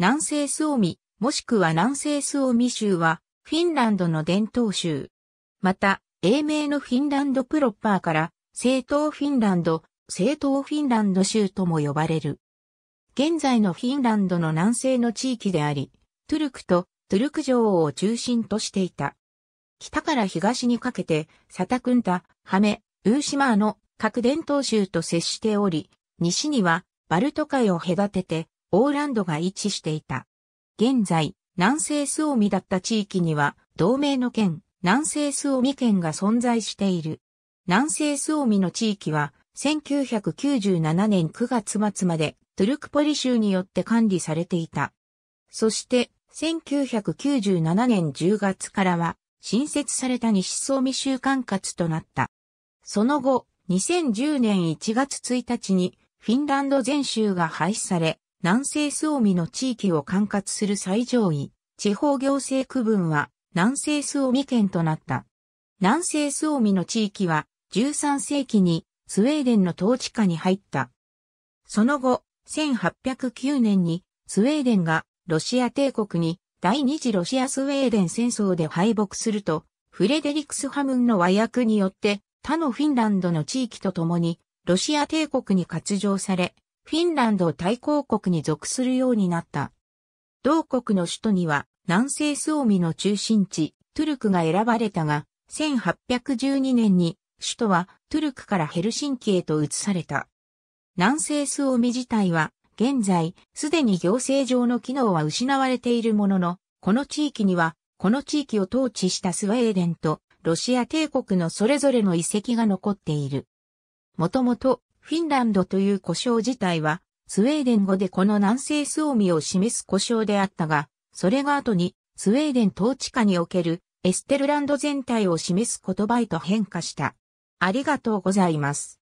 南西スオミ、もしくは南西スオミ州は、フィンランドの伝統州。また、英名のフィンランドプロッパーから、正統フィンランド、正統フィンランド州とも呼ばれる。現在のフィンランドの南西の地域であり、トゥルクとトゥルク城を中心としていた。北から東にかけて、サタクンタ、ハメ、ウーシマーの各伝統州と接しており、西にはバルト海を隔てて、オーランドが位置していた。現在、南西スオミだった地域には、同盟の県、南西スオミ県が存在している。南西スオミの地域は、1997年9月末までトゥルクポリ州によって管理されていた。そして、1997年10月からは、新設された西オミ州管轄となった。その後、2010年1月1日に、フィンランド全州が廃止され、南西スミの地域を管轄する最上位、地方行政区分は南西スミ県となった。南西スミの地域は13世紀にスウェーデンの統治下に入った。その後、1809年にスウェーデンがロシア帝国に第二次ロシアスウェーデン戦争で敗北すると、フレデリクスハムンの和訳によって他のフィンランドの地域と共にロシア帝国に割譲され、フィンランド対抗国に属するようになった。同国の首都には南西スオミの中心地、トゥルクが選ばれたが、1812年に首都はトゥルクからヘルシンキへと移された。南西スオミ自体は現在すでに行政上の機能は失われているものの、この地域にはこの地域を統治したスウェーデンとロシア帝国のそれぞれの遺跡が残っている。もともとフィンランドという呼称自体は、スウェーデン語でこの南西 s u ミを示す呼称であったが、それが後に、スウェーデン統治下におけるエステルランド全体を示す言葉へと変化した。ありがとうございます。